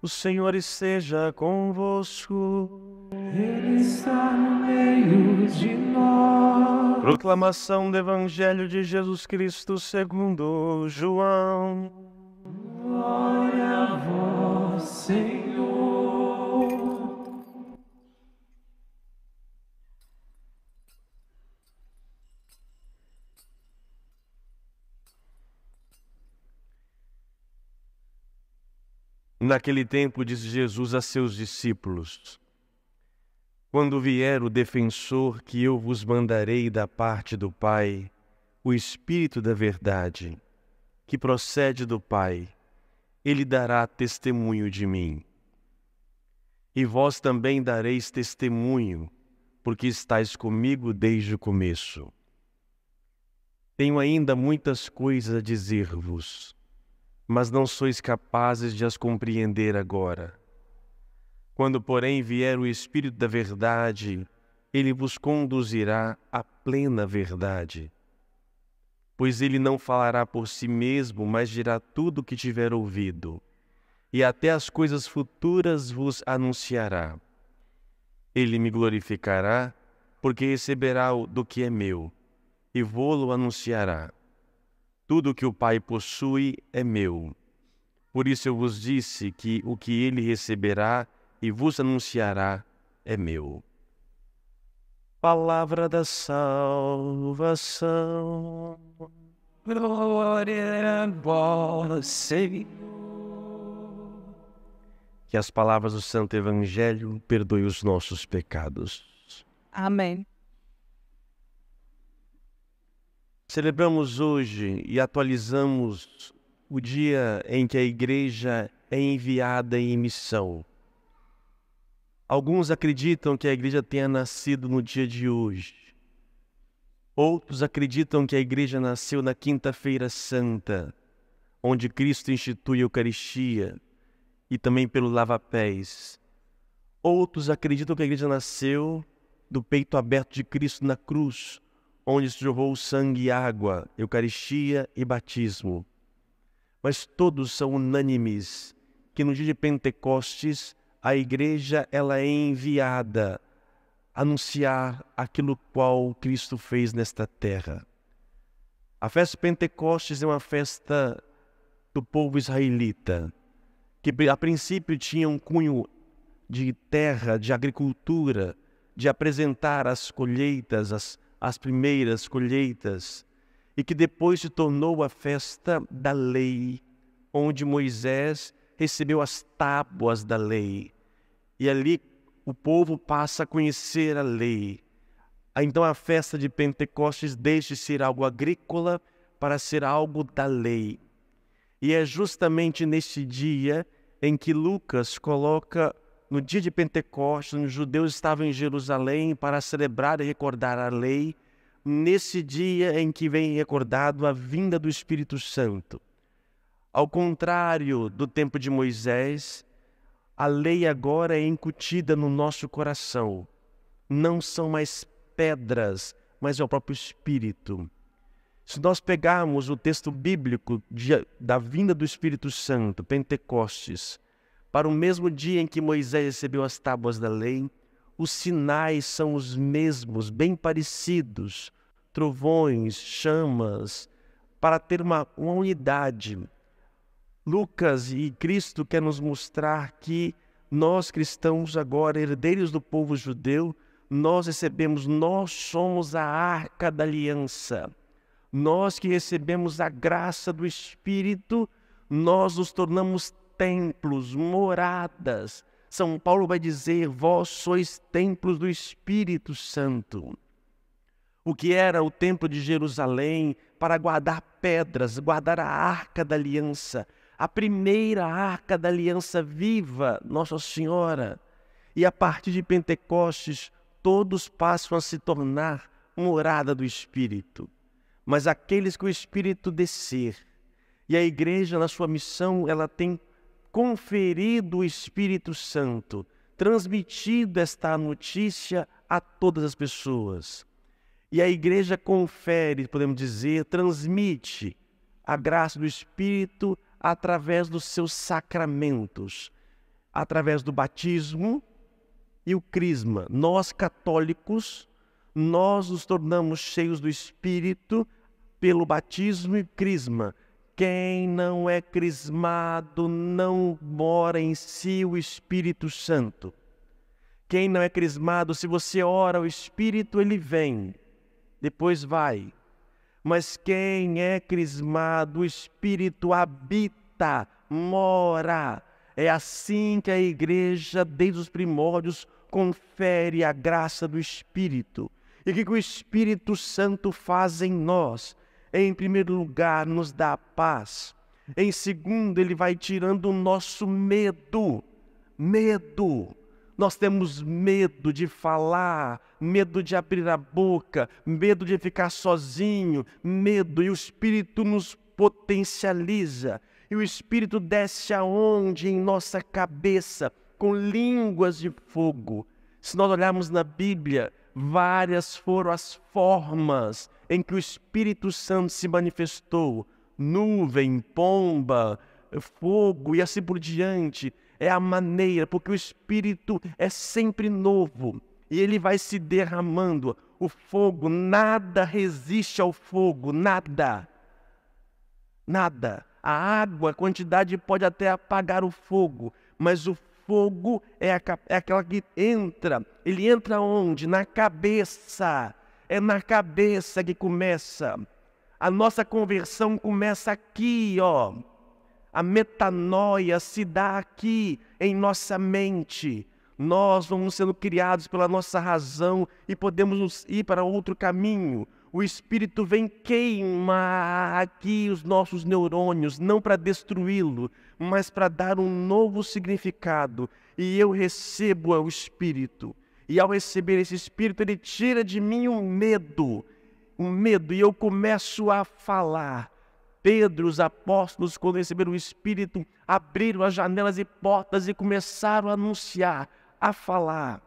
O Senhor esteja convosco. Ele está no meio de nós. Proclamação do Evangelho de Jesus Cristo segundo João. Glória a vós, Senhor. Naquele tempo, disse Jesus a seus discípulos: Quando vier o defensor que eu vos mandarei da parte do Pai, o Espírito da Verdade, que procede do Pai, ele dará testemunho de mim. E vós também dareis testemunho, porque estáis comigo desde o começo. Tenho ainda muitas coisas a dizer-vos mas não sois capazes de as compreender agora. Quando, porém, vier o Espírito da Verdade, ele vos conduzirá à plena verdade. Pois ele não falará por si mesmo, mas dirá tudo o que tiver ouvido, e até as coisas futuras vos anunciará. Ele me glorificará, porque receberá do que é meu, e vou-lo anunciará. Tudo que o Pai possui é meu. Por isso eu vos disse que o que ele receberá e vos anunciará é meu. Palavra da salvação. Glória a vós, Senhor. Que as palavras do Santo Evangelho perdoem os nossos pecados. Amém. Celebramos hoje e atualizamos o dia em que a igreja é enviada em missão. Alguns acreditam que a igreja tenha nascido no dia de hoje. Outros acreditam que a igreja nasceu na Quinta-feira Santa, onde Cristo institui a Eucaristia e também pelo lava-pés. Outros acreditam que a igreja nasceu do peito aberto de Cristo na cruz, onde se jorrou sangue e água, Eucaristia e batismo. Mas todos são unânimes que no dia de Pentecostes a igreja ela é enviada a anunciar aquilo qual Cristo fez nesta terra. A festa de Pentecostes é uma festa do povo israelita, que a princípio tinha um cunho de terra, de agricultura, de apresentar as colheitas, as, as primeiras colheitas, e que depois se tornou a festa da lei, onde Moisés recebeu as tábuas da lei. E ali o povo passa a conhecer a lei. Ah, então a festa de Pentecostes deixa de ser algo agrícola para ser algo da lei. E é justamente neste dia em que Lucas coloca no dia de Pentecostes, os judeus estavam em Jerusalém para celebrar e recordar a lei, nesse dia em que vem recordado a vinda do Espírito Santo. Ao contrário do tempo de Moisés, a lei agora é incutida no nosso coração. Não são mais pedras, mas é o próprio Espírito. Se nós pegarmos o texto bíblico de, da vinda do Espírito Santo, Pentecostes, para o mesmo dia em que Moisés recebeu as tábuas da lei, os sinais são os mesmos, bem parecidos: trovões, chamas, para ter uma, uma unidade. Lucas e Cristo querem nos mostrar que nós cristãos agora, herdeiros do povo judeu, nós recebemos, nós somos a arca da aliança. Nós que recebemos a graça do Espírito, nós nos tornamos templos, moradas. São Paulo vai dizer: vós sois templos do Espírito Santo. O que era o templo de Jerusalém para guardar pedras, guardar a arca da aliança, a primeira arca da aliança viva, Nossa Senhora. E a partir de Pentecostes, todos passam a se tornar morada do Espírito. Mas aqueles que o Espírito descer, e a igreja, na sua missão, ela tem conferido o Espírito Santo, transmitido esta notícia a todas as pessoas. E a igreja confere, podemos dizer, transmite a graça do Espírito através dos seus sacramentos, através do batismo e o crisma. Nós católicos, nós nos tornamos cheios do Espírito pelo batismo e crisma, quem não é crismado não mora em si o Espírito Santo. Quem não é crismado, se você ora o Espírito, ele vem, depois vai. Mas quem é crismado, o Espírito habita, mora. É assim que a igreja, desde os primórdios, confere a graça do Espírito. E o que, o Espírito Santo faz em nós? em primeiro lugar, nos dá paz. Em segundo, ele vai tirando o nosso medo. Medo. Nós temos medo de falar, medo de abrir a boca, medo de ficar sozinho, medo, e o Espírito nos potencializa. E o Espírito desce aonde? Em nossa cabeça, com línguas de fogo. Se nós olharmos na Bíblia, várias foram as formas em que o Espírito Santo se manifestou, nuvem, pomba, fogo e assim por diante. É a maneira, porque o Espírito é sempre novo e ele vai se derramando. O fogo, nada resiste ao fogo, nada. Nada. A água, a quantidade pode até apagar o fogo, mas o fogo é, a, é aquela que entra. Ele entra onde? Na cabeça é na cabeça que começa. A nossa conversão começa aqui, ó. A metanoia se dá aqui em nossa mente. Nós vamos sendo criados pela nossa razão e podemos ir para outro caminho. O Espírito vem queimar aqui os nossos neurônios, não para destruí-lo, mas para dar um novo significado. E eu recebo ao Espírito. E ao receber esse Espírito, ele tira de mim o um medo, o um medo, e eu começo a falar. Pedro, os apóstolos, quando receberam o Espírito, abriram as janelas e portas e começaram a anunciar, a falar.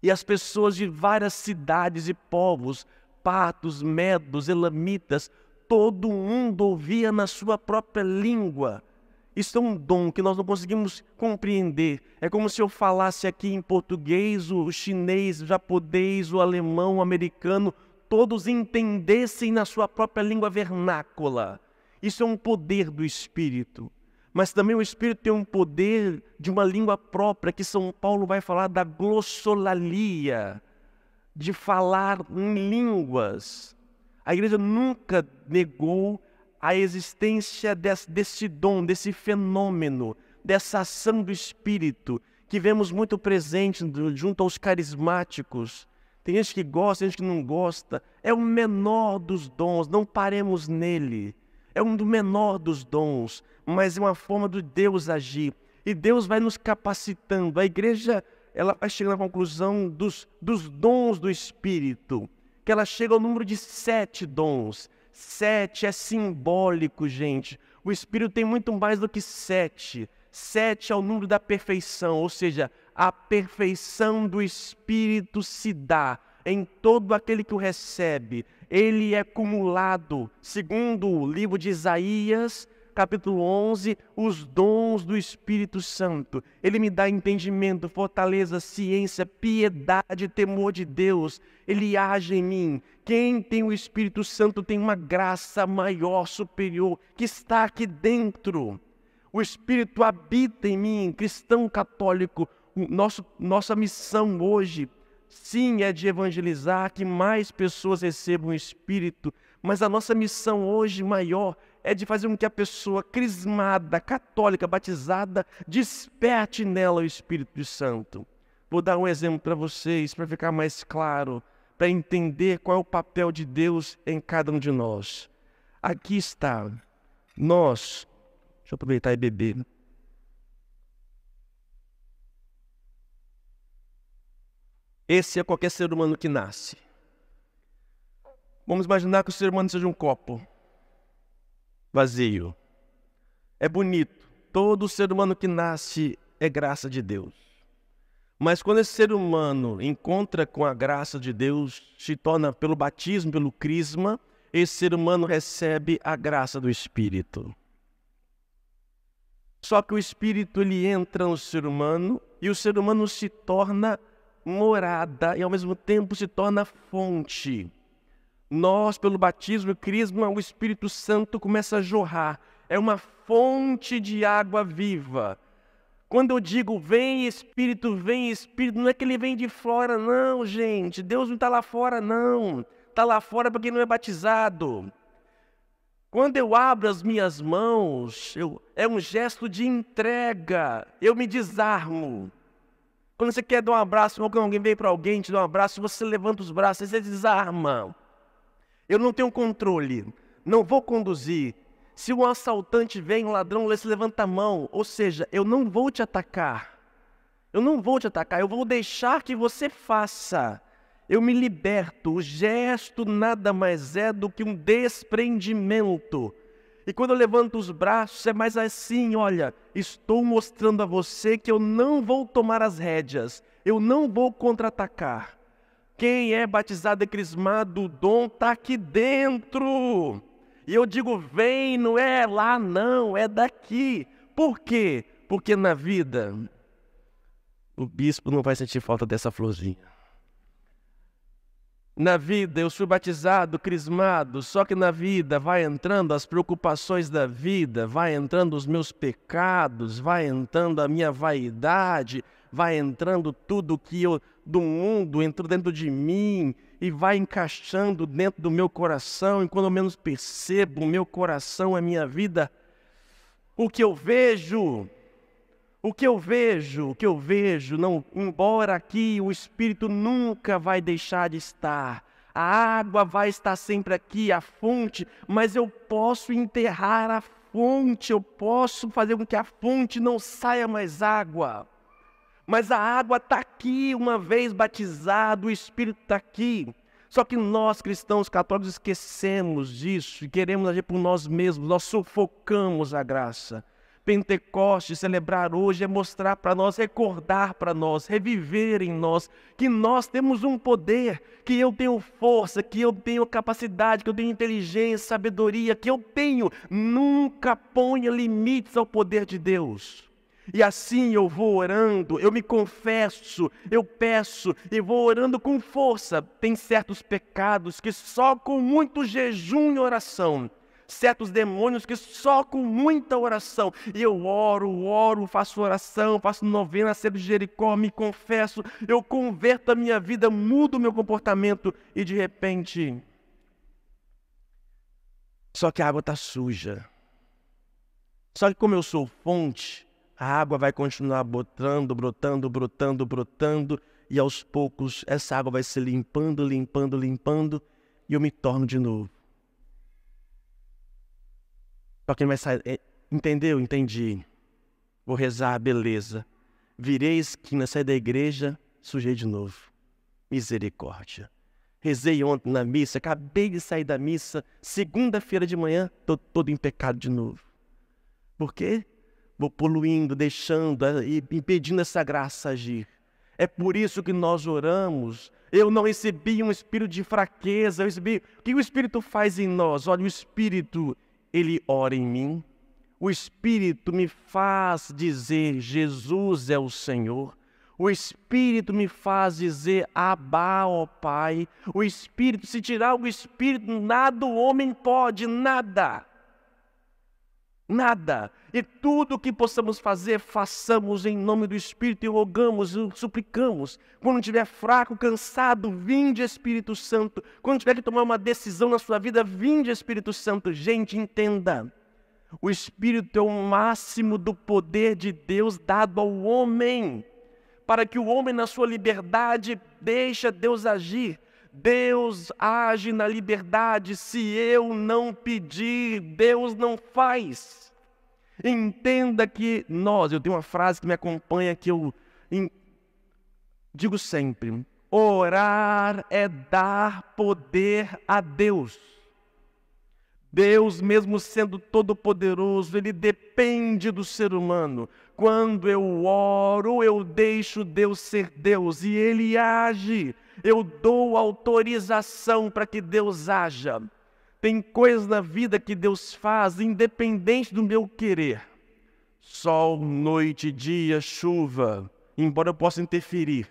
E as pessoas de várias cidades e povos, patos, medos, elamitas, todo mundo ouvia na sua própria língua isso é um dom que nós não conseguimos compreender. É como se eu falasse aqui em português, o chinês, o japonês, o alemão, o americano, todos entendessem na sua própria língua vernácula. Isso é um poder do Espírito. Mas também o Espírito tem um poder de uma língua própria, que São Paulo vai falar da glossolalia, de falar em línguas. A igreja nunca negou a existência desse, desse dom, desse fenômeno, dessa ação do Espírito, que vemos muito presente junto aos carismáticos. Tem gente que gosta, tem gente que não gosta. É o menor dos dons, não paremos nele. É um do menor dos dons, mas é uma forma de Deus agir. E Deus vai nos capacitando. A igreja ela vai chegando à conclusão dos, dos dons do Espírito, que ela chega ao número de sete dons. Sete é simbólico, gente. O Espírito tem muito mais do que sete. Sete é o número da perfeição, ou seja, a perfeição do Espírito se dá em todo aquele que o recebe. Ele é acumulado, segundo o livro de Isaías, capítulo 11, os dons do Espírito Santo. Ele me dá entendimento, fortaleza, ciência, piedade, temor de Deus. Ele age em mim. Quem tem o Espírito Santo tem uma graça maior, superior, que está aqui dentro. O Espírito habita em mim, cristão católico. Nosso, nossa missão hoje, sim, é de evangelizar, que mais pessoas recebam o Espírito, mas a nossa missão hoje maior é de fazer com que a pessoa crismada, católica, batizada, desperte nela o Espírito Santo. Vou dar um exemplo para vocês, para ficar mais claro, para entender qual é o papel de Deus em cada um de nós. Aqui está, nós, deixa eu aproveitar e beber. Esse é qualquer ser humano que nasce. Vamos imaginar que o ser humano seja um copo vazio. É bonito. Todo ser humano que nasce é graça de Deus. Mas quando esse ser humano encontra com a graça de Deus, se torna pelo batismo, pelo crisma, esse ser humano recebe a graça do Espírito. Só que o Espírito ele entra no ser humano e o ser humano se torna morada e ao mesmo tempo se torna fonte nós, pelo batismo e crisma, o Espírito Santo começa a jorrar. É uma fonte de água viva. Quando eu digo vem Espírito, vem Espírito, não é que ele vem de fora, não, gente. Deus não está lá fora, não. Está lá fora para quem não é batizado. Quando eu abro as minhas mãos, eu, é um gesto de entrega. Eu me desarmo. Quando você quer dar um abraço, ou alguém vem para alguém te dá um abraço, você levanta os braços, você desarma. Eu não tenho controle, não vou conduzir. Se um assaltante vem, um ladrão, se levanta a mão. Ou seja, eu não vou te atacar. Eu não vou te atacar, eu vou deixar que você faça. Eu me liberto. O gesto nada mais é do que um desprendimento. E quando eu levanto os braços, é mais assim: olha, estou mostrando a você que eu não vou tomar as rédeas, eu não vou contra-atacar. Quem é batizado e crismado, o dom está aqui dentro. E eu digo, vem, não é lá, não, é daqui. Por quê? Porque na vida o bispo não vai sentir falta dessa florzinha. Na vida eu fui batizado, crismado, só que na vida vai entrando as preocupações da vida, vai entrando os meus pecados, vai entrando a minha vaidade, vai entrando tudo que eu, do mundo entrou dentro de mim e vai encaixando dentro do meu coração, e quando eu menos percebo, o meu coração, a minha vida, o que eu vejo, o que eu vejo, o que eu vejo, não, embora aqui o espírito nunca vai deixar de estar. A água vai estar sempre aqui, a fonte, mas eu posso enterrar a fonte, eu posso fazer com que a fonte não saia mais água. Mas a água está aqui, uma vez batizado, o Espírito está aqui. Só que nós, cristãos católicos, esquecemos disso e queremos agir por nós mesmos, nós sufocamos a graça. Pentecostes, celebrar hoje, é mostrar para nós, recordar para nós, reviver em nós que nós temos um poder, que eu tenho força, que eu tenho capacidade, que eu tenho inteligência, sabedoria, que eu tenho. Nunca ponha limites ao poder de Deus. E assim eu vou orando, eu me confesso, eu peço e vou orando com força. Tem certos pecados que só com muito jejum e oração, certos demônios que só com muita oração. E eu oro, oro, faço oração, faço novena, cedo de Jericó, me confesso, eu converto a minha vida, mudo o meu comportamento e de repente. Só que a água está suja. Só que como eu sou fonte, a água vai continuar brotando, brotando, brotando, brotando, e aos poucos essa água vai se limpando, limpando, limpando, e eu me torno de novo. Para quem vai sair, é, entendeu? Entendi. Vou rezar, beleza. Virei que esquina, saí da igreja, sujei de novo. Misericórdia. Rezei ontem na missa, acabei de sair da missa, segunda-feira de manhã, estou todo em pecado de novo. Por quê? poluindo, deixando, eh, impedindo essa graça agir. É por isso que nós oramos. Eu não recebi um espírito de fraqueza. Eu recebi... O que o Espírito faz em nós? Olha, o Espírito, ele ora em mim. O Espírito me faz dizer: Jesus é o Senhor. O Espírito me faz dizer: Abá, ó Pai. O Espírito, se tirar o Espírito, nada o homem pode, nada. Nada. E tudo o que possamos fazer, façamos em nome do Espírito e rogamos e suplicamos. Quando estiver fraco, cansado, vinde Espírito Santo. Quando tiver que tomar uma decisão na sua vida, vinde Espírito Santo. Gente, entenda. O Espírito é o máximo do poder de Deus dado ao homem, para que o homem, na sua liberdade, deixe Deus agir Deus age na liberdade. Se eu não pedir, Deus não faz. Entenda que nós, eu tenho uma frase que me acompanha que eu em, digo sempre: orar é dar poder a Deus. Deus, mesmo sendo todo-poderoso, ele depende do ser humano. Quando eu oro, eu deixo Deus ser Deus e ele age eu dou autorização para que Deus haja. Tem coisas na vida que Deus faz independente do meu querer. Sol, noite, dia, chuva, embora eu possa interferir.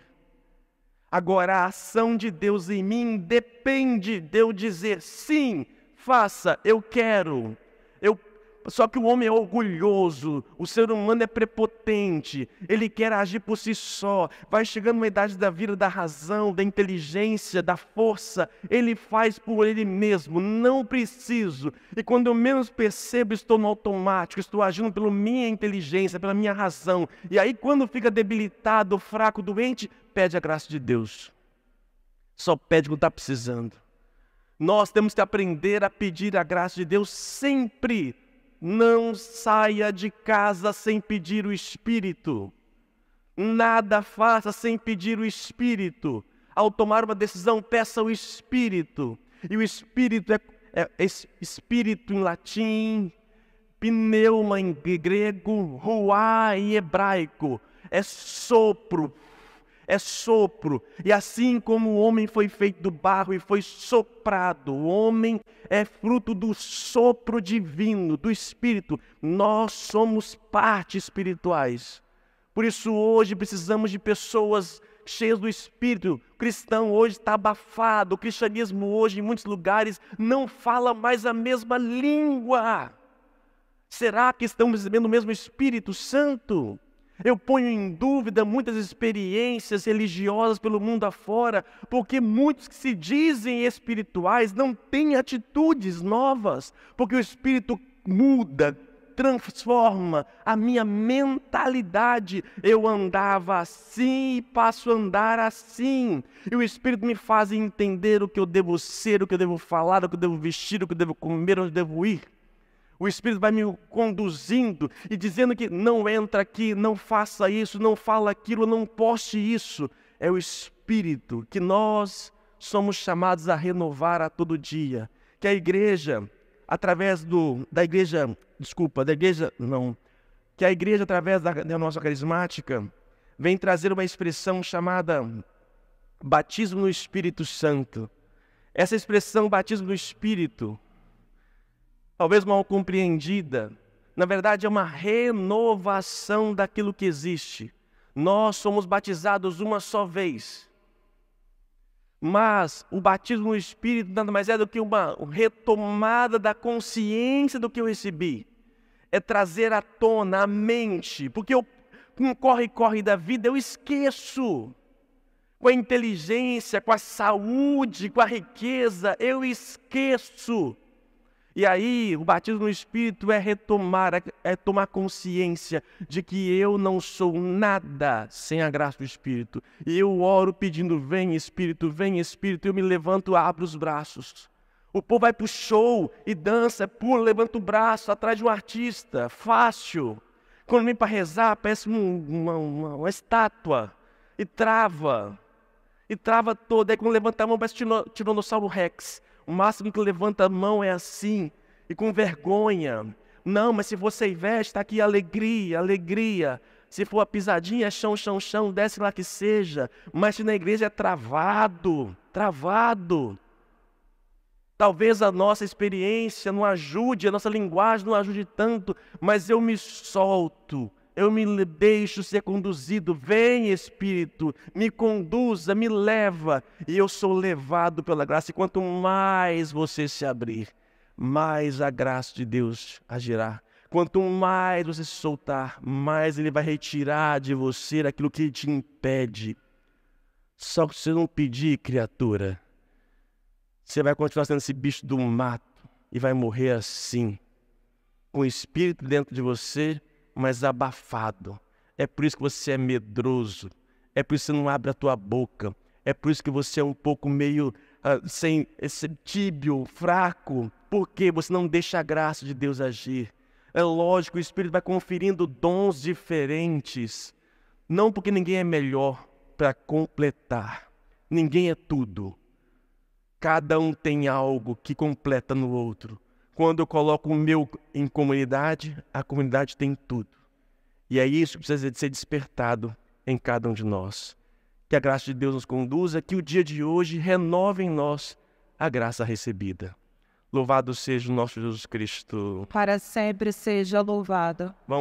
Agora, a ação de Deus em mim depende de eu dizer sim, faça, eu quero, eu só que o homem é orgulhoso, o ser humano é prepotente, ele quer agir por si só. Vai chegando uma idade da vida da razão, da inteligência, da força, ele faz por ele mesmo, não preciso. E quando eu menos percebo, estou no automático, estou agindo pela minha inteligência, pela minha razão. E aí, quando fica debilitado, fraco, doente, pede a graça de Deus. Só pede quando está precisando. Nós temos que aprender a pedir a graça de Deus sempre não saia de casa sem pedir o Espírito. Nada faça sem pedir o Espírito. Ao tomar uma decisão, peça o Espírito. E o Espírito é, é, é Espírito em latim, pneuma em grego, ruá em hebraico. É sopro, é sopro. E assim como o homem foi feito do barro e foi soprado, o homem é fruto do sopro divino, do Espírito. Nós somos parte espirituais. Por isso, hoje precisamos de pessoas cheias do Espírito. O cristão hoje está abafado. O cristianismo hoje, em muitos lugares, não fala mais a mesma língua. Será que estamos recebendo o mesmo Espírito Santo? Eu ponho em dúvida muitas experiências religiosas pelo mundo afora, porque muitos que se dizem espirituais não têm atitudes novas, porque o Espírito muda, transforma a minha mentalidade. Eu andava assim e passo a andar assim. E o Espírito me faz entender o que eu devo ser, o que eu devo falar, o que eu devo vestir, o que eu devo comer, onde eu devo ir. O Espírito vai me conduzindo e dizendo que não entra aqui, não faça isso, não fala aquilo, não poste isso. É o Espírito que nós somos chamados a renovar a todo dia. Que a igreja, através do, da igreja, desculpa, da igreja, não, que a igreja, através da, da nossa carismática, vem trazer uma expressão chamada batismo no Espírito Santo. Essa expressão batismo no Espírito talvez mal compreendida, na verdade é uma renovação daquilo que existe. Nós somos batizados uma só vez. Mas o batismo no Espírito nada mais é do que uma retomada da consciência do que eu recebi. É trazer à tona a mente, porque eu, com o corre-corre da vida eu esqueço. Com a inteligência, com a saúde, com a riqueza, eu esqueço e aí, o batismo no Espírito é retomar, é, é tomar consciência de que eu não sou nada sem a graça do Espírito. E eu oro pedindo: vem Espírito, vem Espírito, e eu me levanto, abro os braços. O povo vai para o show e dança, pula, levanta o braço atrás de um artista, fácil. Quando vem para rezar, parece uma, uma, uma estátua e trava e trava toda. Aí quando levanta a mão, parece Tiranossauro Rex o máximo que levanta a mão é assim, e com vergonha. Não, mas se você investe, está aqui alegria, alegria. Se for a pisadinha, é chão, chão, chão, desce lá que seja. Mas se na igreja é travado, travado. Talvez a nossa experiência não ajude, a nossa linguagem não ajude tanto, mas eu me solto, eu me deixo ser conduzido. Vem, Espírito, me conduza, me leva. E eu sou levado pela graça. E quanto mais você se abrir, mais a graça de Deus agirá. Quanto mais você se soltar, mais Ele vai retirar de você aquilo que te impede. Só que se você não pedir, criatura, você vai continuar sendo esse bicho do mato e vai morrer assim, com o espírito dentro de você mas abafado. É por isso que você é medroso. É por isso que você não abre a tua boca. É por isso que você é um pouco meio uh, sem esse eh, tíbio, fraco, porque você não deixa a graça de Deus agir. É lógico, o Espírito vai conferindo dons diferentes, não porque ninguém é melhor para completar. Ninguém é tudo. Cada um tem algo que completa no outro. Quando eu coloco o meu em comunidade, a comunidade tem tudo. E é isso que precisa de ser despertado em cada um de nós. Que a graça de Deus nos conduza, que o dia de hoje renove em nós a graça recebida. Louvado seja o nosso Jesus Cristo. Para sempre seja louvado. Vamos